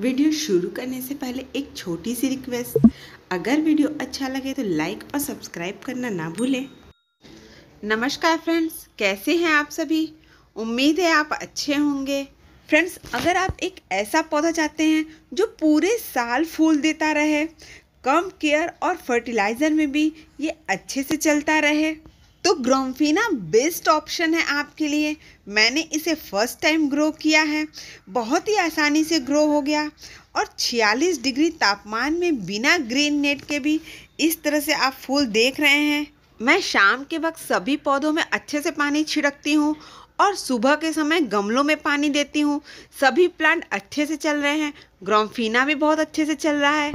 video शुरू करने से पहले एक छोटी सी रिक्वेस्ट अगर वीडियो अच्छा लगे तो लाइक और सब्सक्राइब करना ना भूलें नमस्कार फ्रेंड्स कैसे हैं आप सभी उम्मीद है आप अच्छे होंगे फ्रेंड्स अगर आप एक ऐसा पौधा चाहते हैं जो पूरे साल फूल देता रहे कम केयर और फर्टिलाइज़र में भी ये अच्छे से चलता रहे तो ग्रोम्फिना बेस्ट ऑप्शन है आपके लिए मैंने इसे फर्स्ट टाइम ग्रो किया है बहुत ही आसानी से ग्रो हो गया और 46 डिग्री तापमान में बिना ग्रीन नेट के भी इस तरह से आप फूल देख रहे हैं मैं शाम के वक्त सभी पौधों में अच्छे से पानी छिड़कती हूँ और सुबह के समय गमलों में पानी देती हूँ सभी प्लांट अच्छे से चल रहे हैं ग्रोम्फिना भी बहुत अच्छे से चल रहा है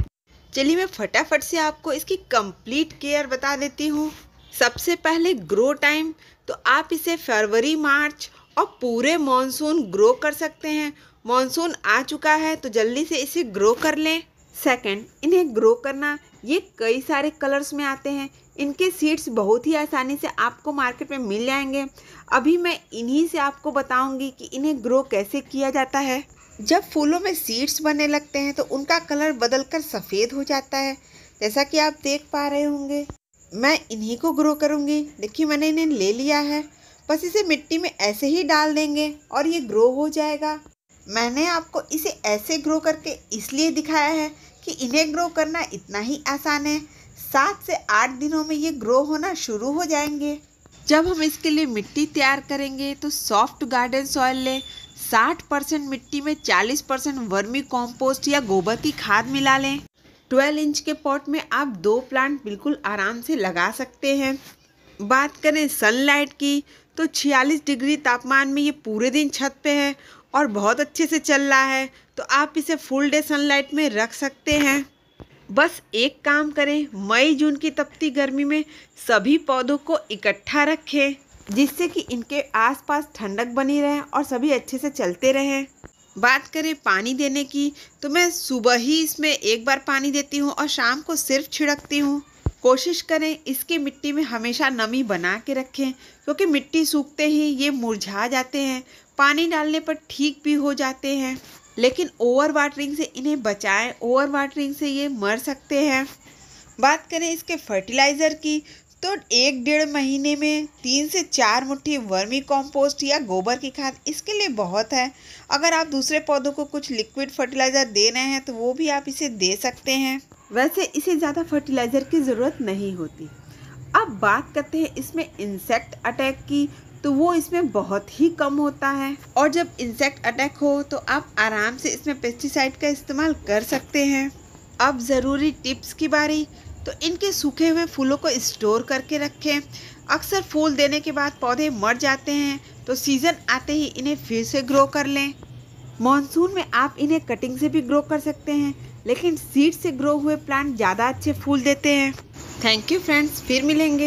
चलिए मैं फटाफट से आपको इसकी कंप्लीट केयर बता देती हूँ सबसे पहले ग्रो टाइम तो आप इसे फरवरी मार्च और पूरे मानसून ग्रो कर सकते हैं मानसून आ चुका है तो जल्दी से इसे ग्रो कर लें सेकंड इन्हें ग्रो करना ये कई सारे कलर्स में आते हैं इनके सीड्स बहुत ही आसानी से आपको मार्केट में मिल जाएंगे अभी मैं इन्हीं से आपको बताऊंगी कि इन्हें ग्रो कैसे किया जाता है जब फूलों में सीड्स बनने लगते हैं तो उनका कलर बदल कर सफ़ेद हो जाता है जैसा कि आप देख पा रहे होंगे मैं इन्हीं को ग्रो करूँगी देखिए मैंने इन्हें ले लिया है बस इसे मिट्टी में ऐसे ही डाल देंगे और ये ग्रो हो जाएगा मैंने आपको इसे ऐसे ग्रो करके इसलिए दिखाया है कि इन्हें ग्रो करना इतना ही आसान है सात से आठ दिनों में ये ग्रो होना शुरू हो जाएंगे जब हम इसके लिए मिट्टी तैयार करेंगे तो सॉफ्ट गार्डन सॉइल लें 60 परसेंट मिट्टी में 40 परसेंट वर्मी कॉम्पोस्ट या गोबर की खाद मिला लें 12 इंच के पॉट में आप दो प्लांट बिल्कुल आराम से लगा सकते हैं बात करें सनलाइट की तो 46 डिग्री तापमान में ये पूरे दिन छत पे है और बहुत अच्छे से चल रहा है तो आप इसे फुल डे सनलाइट में रख सकते हैं बस एक काम करें मई जून की तपती गर्मी में सभी पौधों को इकट्ठा रखें जिससे कि इनके आसपास ठंडक बनी रहे और सभी अच्छे से चलते रहें बात करें पानी देने की तो मैं सुबह ही इसमें एक बार पानी देती हूँ और शाम को सिर्फ छिड़कती हूँ कोशिश करें इसकी मिट्टी में हमेशा नमी बना के रखें क्योंकि मिट्टी सूखते ही ये मुरझा जाते हैं पानी डालने पर ठीक भी हो जाते हैं लेकिन ओवर वाटरिंग से इन्हें बचाएं ओवर वाटरिंग से ये मर सकते हैं बात करें इसके फर्टिलाइज़र की तो एक डेढ़ महीने में तीन से चार मुट्ठी वर्मी कंपोस्ट या गोबर की खाद इसके लिए बहुत है अगर आप दूसरे पौधों को कुछ लिक्विड फर्टिलाइज़र दे रहे हैं तो वो भी आप इसे दे सकते हैं वैसे इसे ज़्यादा फर्टिलाइज़र की ज़रूरत नहीं होती अब बात करते हैं इसमें इंसेक्ट अटैक की तो वो इसमें बहुत ही कम होता है और जब इंसेक्ट अटैक हो तो आप आराम से इसमें पेस्टिसाइड का इस्तेमाल कर सकते हैं अब ज़रूरी टिप्स की बारी तो इनके सूखे हुए फूलों को स्टोर करके रखें अक्सर फूल देने के बाद पौधे मर जाते हैं तो सीज़न आते ही इन्हें फिर से ग्रो कर लें मानसून में आप इन्हें कटिंग से भी ग्रो कर सकते हैं लेकिन सीड से ग्रो हुए प्लांट ज़्यादा अच्छे फूल देते हैं थैंक यू फ्रेंड्स फिर मिलेंगे